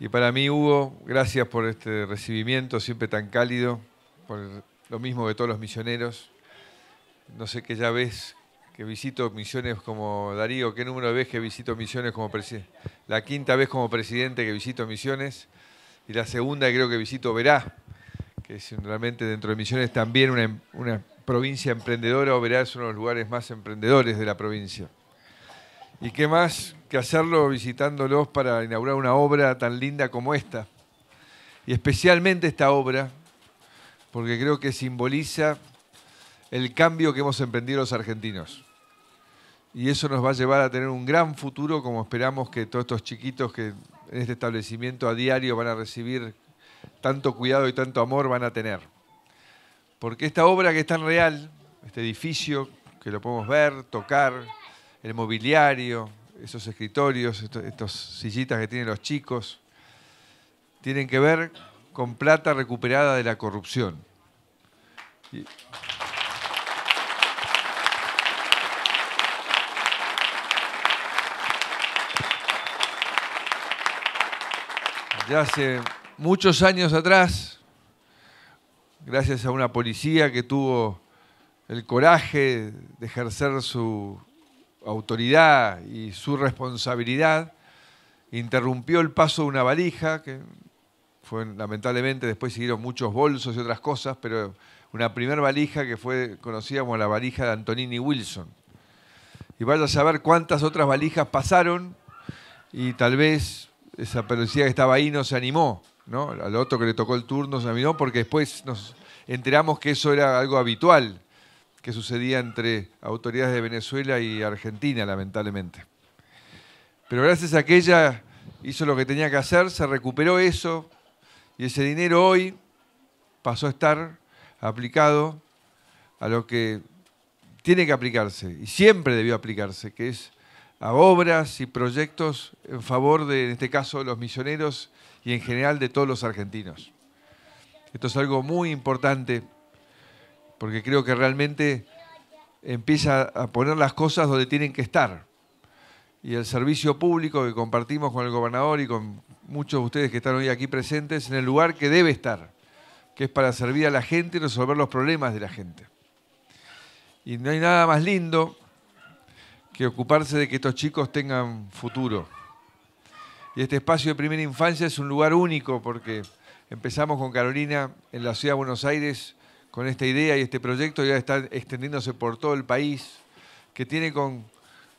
Y para mí, Hugo, gracias por este recibimiento siempre tan cálido, por lo mismo que todos los misioneros. No sé qué ya ves que visito misiones como Darío, qué número de veces que visito misiones como presidente. La quinta vez como presidente que visito misiones y la segunda creo que visito Verá, que es realmente dentro de misiones también una, em, provincia emprendedora. O Verá es uno de los lugares más emprendedores de la provincia. ¿Y qué más que hacerlo visitándolos para inaugurar una obra tan linda como esta? Y especialmente esta obra, porque creo que simboliza el cambio que hemos emprendido los argentinos. Y eso nos va a llevar a tener un gran futuro, como esperamos que todos estos chiquitos que en este establecimiento a diario van a recibir tanto cuidado y tanto amor van a tener. Porque esta obra que es tan real, este edificio que lo podemos ver, tocar, el mobiliario, esos escritorios, estas sillitas que tienen los chicos, tienen que ver con plata recuperada de la corrupción. Ya hace muchos años atrás, gracias a una policía que tuvo el coraje de ejercer su autoridad y su responsabilidad, interrumpió el paso de una valija, que fue lamentablemente después siguieron muchos bolsos y otras cosas, pero una primera valija que fue conocida como la valija de Antonini Wilson. Y vaya a saber cuántas otras valijas pasaron y tal vez esa policía que estaba ahí no se animó, ¿no? Al otro que le tocó el turno se animó porque después nos enteramos que eso era algo habitual que sucedía entre autoridades de Venezuela y Argentina, lamentablemente. Pero gracias a que ella hizo lo que tenía que hacer, se recuperó eso y ese dinero hoy pasó a estar aplicado a lo que tiene que aplicarse y siempre debió aplicarse, que es a obras y proyectos en favor de, en este caso, los misioneros y en general de todos los argentinos. Esto es algo muy importante porque creo que realmente empieza a poner las cosas donde tienen que estar. Y el servicio público que compartimos con el gobernador y con muchos de ustedes que están hoy aquí presentes, en el lugar que debe estar, que es para servir a la gente y resolver los problemas de la gente. Y no hay nada más lindo que ocuparse de que estos chicos tengan futuro. Y este espacio de primera infancia es un lugar único porque empezamos con Carolina en la ciudad de Buenos Aires con esta idea y este proyecto ya está extendiéndose por todo el país, que tiene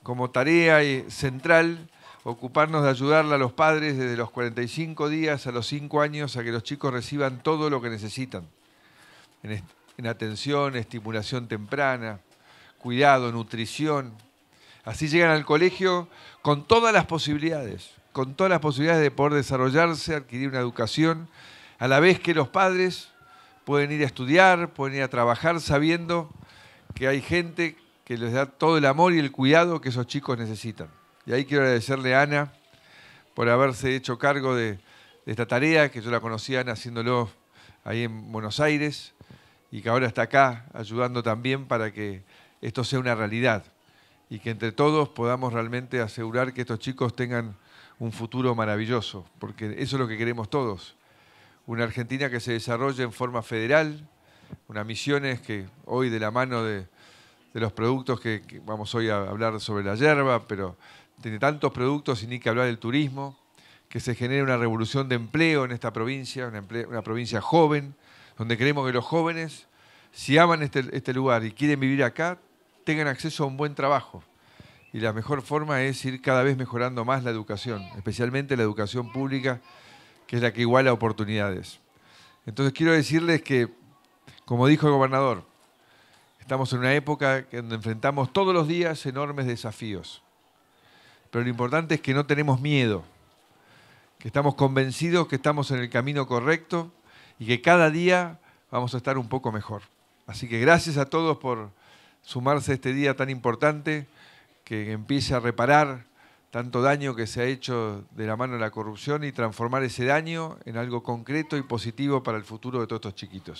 como tarea eh, central ocuparnos de ayudarle a los padres desde los 45 días a los 5 años a que los chicos reciban todo lo que necesitan, en, en atención, estimulación temprana, cuidado, nutrición. Así llegan al colegio con todas las posibilidades, con todas las posibilidades de poder desarrollarse, adquirir una educación, a la vez que los padres pueden ir a estudiar, pueden ir a trabajar sabiendo que hay gente que les da todo el amor y el cuidado que esos chicos necesitan. Y ahí quiero agradecerle a Ana por haberse hecho cargo de, esta tarea, que yo la conocí Ana haciéndolo ahí en Buenos Aires y que ahora está acá ayudando también para que esto sea una realidad y que entre todos podamos realmente asegurar que estos chicos tengan un futuro maravilloso, porque eso es lo que queremos todos, una Argentina que se desarrolle en forma federal, unas misiones que hoy de la mano de, los productos que, vamos hoy a hablar sobre la yerba, pero tiene tantos productos y ni que hablar del turismo, que se genere una revolución de empleo en esta provincia, una, provincia joven, donde creemos que los jóvenes, si aman este, este lugar y quieren vivir acá, tengan acceso a un buen trabajo. Y la mejor forma es ir cada vez mejorando más la educación, especialmente la educación pública que es la que iguala oportunidades. Entonces quiero decirles que, como dijo el gobernador, estamos en una época que enfrentamos todos los días enormes desafíos. Pero lo importante es que no tenemos miedo, que estamos convencidos que estamos en el camino correcto y que cada día vamos a estar un poco mejor. Así que gracias a todos por sumarse a este día tan importante que empiece a reparar tanto daño que se ha hecho de la mano de la corrupción y transformar ese daño en algo concreto y positivo para el futuro de todos estos chiquitos.